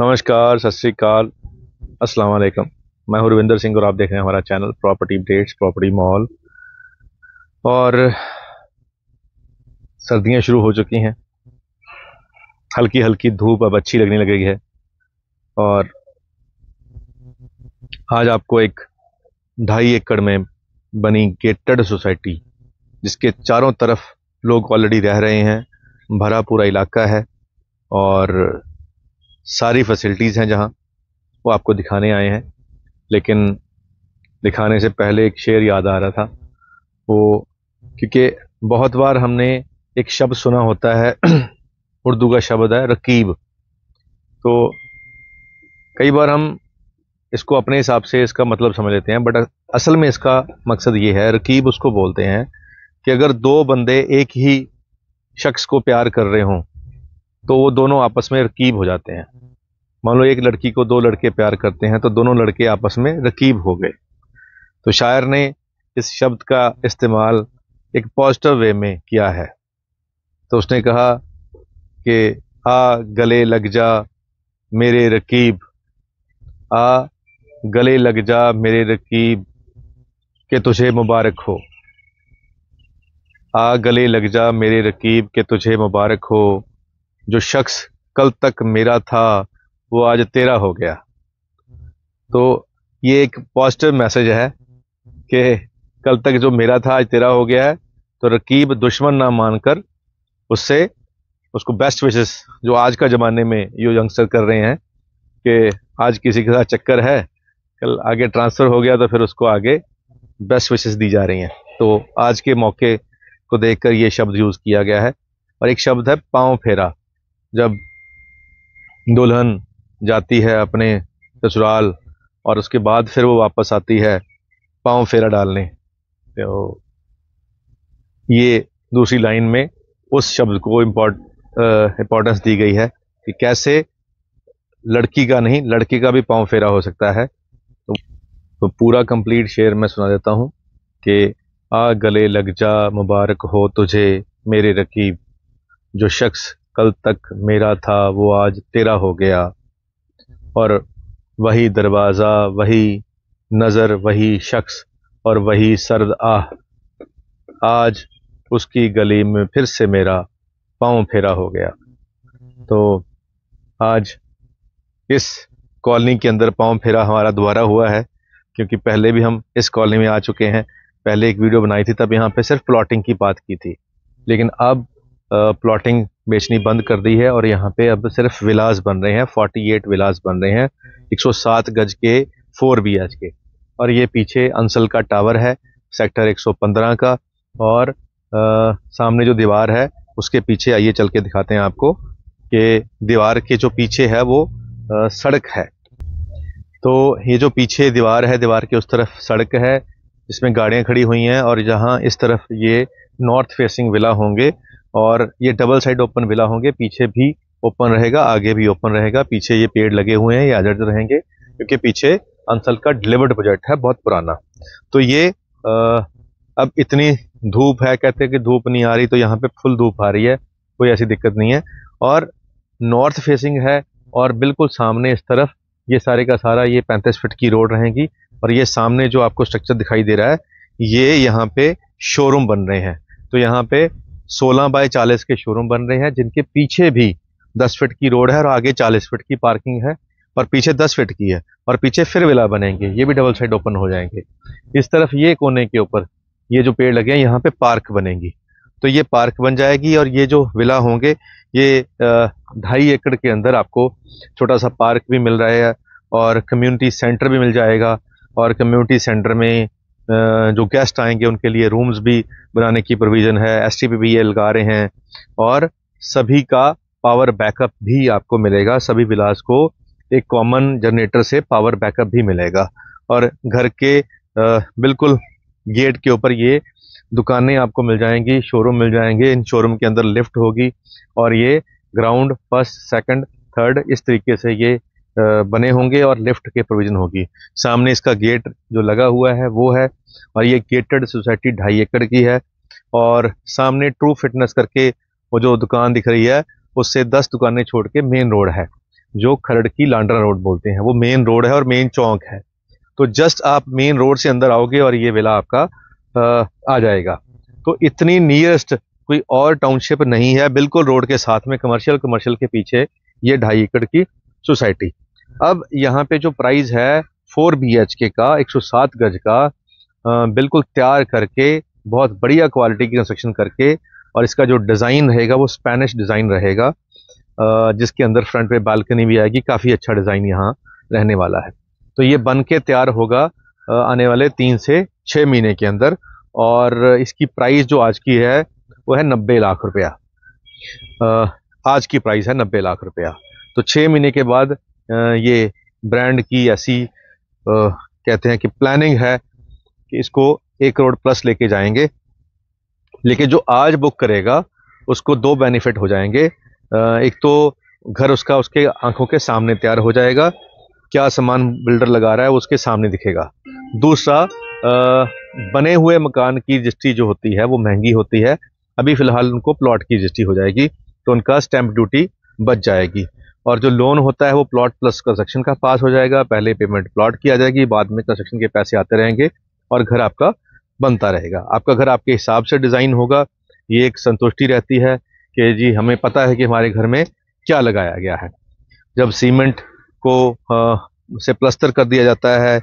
नमस्कार सत श्रीकाल अस्सलाम वालेकुम मैं रविंदर सिंह और आप देख रहे हैं हमारा channel property updates property mall और सर्दियां शुरू हो चुकी हैं हल्की हल्की धूप अब अच्छी लगने लगी है और आज आपको एक ढाई एकड़ में बनी गेटेड सोसाइटी जिसके चारों तरफ लोग ऑलरेडी रह रहे हैं भरा पूरा इलाका है और सारी फैसिलिटीज़ हैं जहाँ वो आपको दिखाने आए हैं लेकिन दिखाने से पहले एक शेर याद आ रहा था वो क्योंकि बहुत बार हमने एक शब्द सुना होता है उर्दू का शब्द है रकीब तो कई बार हम इसको अपने हिसाब से इसका मतलब समझ लेते हैं बट असल में इसका मकसद ये है रकीब उसको बोलते हैं कि अगर दो बंदे एक ही शख्स को प्यार कर रहे हों तो वो दोनों आपस में रकीब हो जाते हैं मान लो एक लड़की को दो लड़के प्यार करते हैं तो दोनों लड़के आपस में रकीब हो गए तो शायर ने इस शब्द का इस्तेमाल एक पॉजिटिव वे में किया है तो उसने कहा कि आ गले लग जा मेरे रकीब आ गले लग जा मेरे रकीब के तुझे मुबारक हो आ गले लग जा मेरे रकीब के तुझे मुबारक हो जो शख्स कल तक मेरा था वो आज तेरा हो गया तो ये एक पॉजिटिव मैसेज है कि कल तक जो मेरा था आज तेरा हो गया है तो रकीब दुश्मन ना मानकर उससे उसको बेस्ट विशेष जो आज का ज़माने में ये यंगस्टर कर रहे हैं कि आज किसी के साथ चक्कर है कल आगे ट्रांसफ़र हो गया तो फिर उसको आगे बेस्ट विशेष दी जा रही हैं तो आज के मौके को देखकर ये शब्द यूज़ किया गया है और एक शब्द है पाँव फेरा जब दुल्हन जाती है अपने ससुराल और उसके बाद फिर वो वापस आती है पाँव फेरा डालने तो ये दूसरी लाइन में उस शब्द को इम्पोर्ट इम्पोर्टेंस दी गई है कि कैसे लड़की का नहीं लड़के का भी पाँव फेरा हो सकता है तो, तो पूरा कंप्लीट शेर मैं सुना देता हूँ कि आ गले लग जा मुबारक हो तुझे मेरे रकीब जो शख्स कल तक मेरा था वो आज तेरा हो गया और वही दरवाज़ा वही नज़र वही शख्स और वही सर्द आह आज उसकी गली में फिर से मेरा पाँव फेरा हो गया तो आज इस कॉलोनी के अंदर पाँव फेरा हमारा दोबारा हुआ है क्योंकि पहले भी हम इस कॉलोनी में आ चुके हैं पहले एक वीडियो बनाई थी तब यहाँ पे सिर्फ प्लॉटिंग की बात की थी लेकिन अब प्लॉटिंग बेचनी बंद कर दी है और यहाँ पे अब सिर्फ विलास बन रहे हैं 48 विलास बन रहे हैं 107 गज के फोर बी के और ये पीछे अंसल का टावर है सेक्टर 115 का और आ, सामने जो दीवार है उसके पीछे आइए चल के दिखाते हैं आपको कि दीवार के जो पीछे है वो आ, सड़क है तो ये जो पीछे दीवार है दीवार के उस तरफ सड़क है जिसमें गाड़ियाँ खड़ी हुई हैं और जहाँ इस तरफ ये नॉर्थ फेसिंग विला होंगे और ये डबल साइड ओपन विला होंगे पीछे भी ओपन रहेगा आगे भी ओपन रहेगा पीछे ये पेड़ लगे हुए हैं ये आदर्श तो रहेंगे क्योंकि पीछे अंसल का डिलीवर्ड बजट है बहुत पुराना तो ये आ, अब इतनी धूप है कहते हैं कि धूप नहीं आ रही तो यहाँ पे फुल धूप आ रही है कोई ऐसी दिक्कत नहीं है और नॉर्थ फेसिंग है और बिल्कुल सामने इस तरफ ये सारे का सारा ये पैंतीस फिट की रोड रहेगी और ये सामने जो आपको स्ट्रक्चर दिखाई दे रहा है ये यहाँ पे शोरूम बन रहे हैं तो यहाँ पे सोलह बाय चालीस के शोरूम बन रहे हैं जिनके पीछे भी दस फीट की रोड है और आगे चालीस फीट की पार्किंग है और पीछे दस फीट की है और पीछे फिर विला बनेंगे ये भी डबल साइड ओपन हो जाएंगे इस तरफ ये कोने के ऊपर ये जो पेड़ लगे हैं यहाँ पे पार्क बनेंगी तो ये पार्क बन जाएगी और ये जो विला होंगे ये ढाई एकड़ के अंदर आपको छोटा सा पार्क भी मिल रहा है और कम्युनिटी सेंटर भी मिल जाएगा और कम्युनिटी सेंटर में जो गेस्ट आएंगे उनके लिए रूम्स भी बनाने की प्रोविज़न है एस टी भी ये लगा रहे हैं और सभी का पावर बैकअप भी आपको मिलेगा सभी विलास को एक कॉमन जनरेटर से पावर बैकअप भी मिलेगा और घर के बिल्कुल गेट के ऊपर ये दुकानें आपको मिल जाएंगी शोरूम मिल जाएंगे इन शोरूम के अंदर लिफ्ट होगी और ये ग्राउंड फर्स्ट सेकंड थर्ड इस तरीके से ये बने होंगे और लिफ्ट के प्रोविज़न होगी सामने इसका गेट जो लगा हुआ है वो है और ये गेटेड सोसाइटी ढाई एकड़ की है और सामने ट्रू फिटनेस करके वो जो दुकान दिख रही है उससे दस दुकानें छोड़ के मेन रोड है जो खरड़ की लांड्रा रोड बोलते हैं वो मेन रोड है और मेन चौक है तो जस्ट आप मेन रोड से अंदर आओगे और ये वेला आपका आ, आ जाएगा तो इतनी नियरेस्ट कोई और टाउनशिप नहीं है बिल्कुल रोड के साथ में कमर्शियल कमर्शियल के पीछे ये ढाई एकड़ की सोसाइटी अब यहाँ पे जो प्राइस है फोर बी एच के का 107 गज का बिल्कुल तैयार करके बहुत बढ़िया क्वालिटी की कंस्ट्रक्शन करके और इसका जो डिज़ाइन रहेगा वो स्पेनिश डिज़ाइन रहेगा जिसके अंदर फ्रंट पे बालकनी भी आएगी काफ़ी अच्छा डिज़ाइन यहाँ रहने वाला है तो ये बन के तैयार होगा आने वाले तीन से छः महीने के अंदर और इसकी प्राइस जो आज की है वो है नब्बे लाख रुपया आज की प्राइस है नब्बे लाख रुपया तो छः महीने के बाद ये ब्रांड की ऐसी कहते हैं कि प्लानिंग है कि इसको एक करोड़ प्लस लेके जाएंगे लेकिन जो आज बुक करेगा उसको दो बेनिफिट हो जाएंगे एक तो घर उसका उसके आंखों के सामने तैयार हो जाएगा क्या सामान बिल्डर लगा रहा है वो उसके सामने दिखेगा दूसरा बने हुए मकान की रजिस्ट्री जो होती है वो महंगी होती है अभी फ़िलहाल उनको प्लॉट की रजिस्ट्री हो जाएगी तो उनका स्टैंप ड्यूटी बच जाएगी और जो लोन होता है वो प्लॉट प्लस कंस्ट्रक्शन का पास हो जाएगा पहले पेमेंट प्लॉट किया जाएगी बाद में कंस्ट्रक्शन के पैसे आते रहेंगे और घर आपका बनता रहेगा आपका घर आपके हिसाब से डिज़ाइन होगा ये एक संतुष्टि रहती है कि जी हमें पता है कि हमारे घर में क्या लगाया गया है जब सीमेंट को आ, से प्लस्तर कर दिया जाता है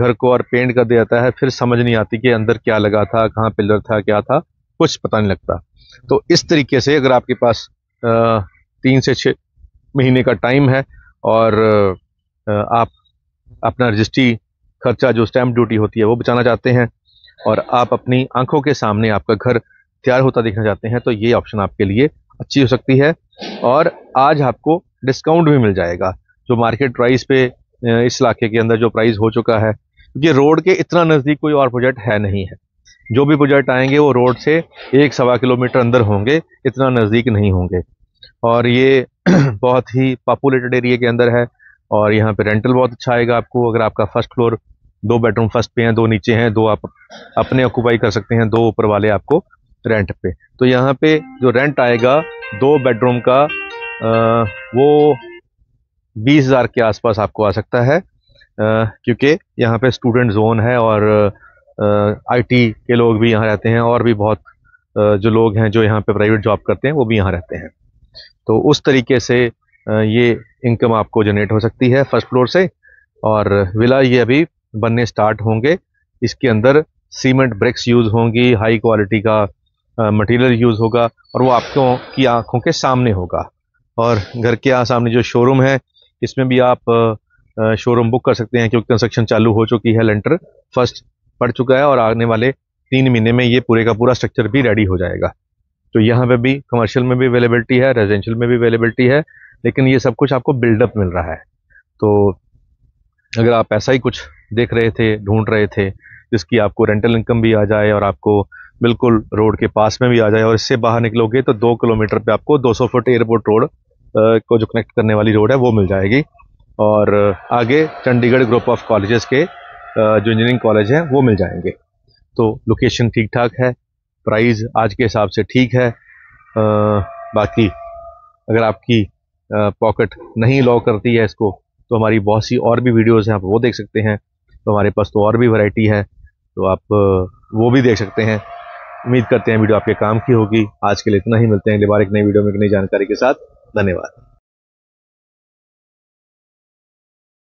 घर को और पेंट कर दिया जाता है फिर समझ नहीं आती कि अंदर क्या लगा था कहाँ पिलर था क्या था कुछ पता नहीं लगता तो इस तरीके से अगर आपके पास आ, तीन से छः महीने का टाइम है और आप अपना रजिस्ट्री खर्चा जो स्टैम्प ड्यूटी होती है वो बचाना चाहते हैं और आप अपनी आंखों के सामने आपका घर तैयार होता देखना चाहते हैं तो ये ऑप्शन आपके लिए अच्छी हो सकती है और आज आपको डिस्काउंट भी मिल जाएगा जो मार्केट प्राइस पे इस इलाके के अंदर जो प्राइस हो चुका है क्योंकि रोड के इतना नज़दीक कोई और प्रोजेक्ट है नहीं है जो भी प्रोजेक्ट आएंगे वो रोड से एक सवा किलोमीटर अंदर होंगे इतना नज़दीक नहीं होंगे और ये बहुत ही पॉपुलेटेड एरिया के अंदर है और यहाँ पे रेंटल बहुत अच्छा आएगा आपको अगर आपका फर्स्ट फ्लोर दो बेडरूम फर्स्ट पे हैं दो नीचे हैं दो आप अपने ऑक्यूपाई कर सकते हैं दो ऊपर वाले आपको रेंट पे तो यहाँ पे जो रेंट आएगा दो बेडरूम का आ, वो बीस हज़ार के आसपास आपको आ सकता है क्योंकि यहाँ पे स्टूडेंट जोन है और आई के लोग भी यहाँ रहते हैं और भी बहुत आ, जो लोग हैं जो यहाँ पे प्राइवेट जॉब करते हैं वो भी यहाँ रहते हैं तो उस तरीके से ये इनकम आपको जनरेट हो सकती है फर्स्ट फ्लोर से और विला ये अभी बनने स्टार्ट होंगे इसके अंदर सीमेंट ब्रिक्स यूज़ होंगी हाई क्वालिटी का मटेरियल यूज़ होगा और वो आपको की आंखों के सामने होगा और घर के सामने जो शोरूम है इसमें भी आप शोरूम बुक कर सकते हैं क्योंकि कंस्ट्रक्शन चालू हो चुकी है लेंटर फर्स्ट पड़ चुका है और आने वाले तीन महीने में ये पूरे का पूरा स्ट्रक्चर भी रेडी हो जाएगा तो यहाँ पे भी कमर्शियल में भी अवेलेबिलिटी है रेजिडेंशियल में भी अवेलेबिलिटी है लेकिन ये सब कुछ आपको बिल्डअप मिल रहा है तो अगर आप ऐसा ही कुछ देख रहे थे ढूंढ रहे थे जिसकी आपको रेंटल इनकम भी आ जाए और आपको बिल्कुल रोड के पास में भी आ जाए और इससे बाहर निकलोगे तो दो किलोमीटर पे आपको 200 फुट एयरपोर्ट रोड को जो कनेक्ट करने वाली रोड है वो मिल जाएगी और आगे चंडीगढ़ ग्रुप ऑफ कॉलेजेस के जो इंजीनियरिंग कॉलेज हैं वो मिल जाएंगे तो लोकेशन ठीक ठाक है प्राइस आज के हिसाब से ठीक है आ, बाकी अगर आपकी पॉकेट नहीं लॉ करती है इसको तो हमारी बहुत सी और भी वीडियोस हैं आप वो देख सकते हैं तो हमारे पास तो और भी वैरायटी है तो आप वो भी देख सकते हैं उम्मीद करते हैं वीडियो आपके काम की होगी आज के लिए इतना ही मिलते हैं अगली बार एक नई वीडियो में एक नई जानकारी के साथ धन्यवाद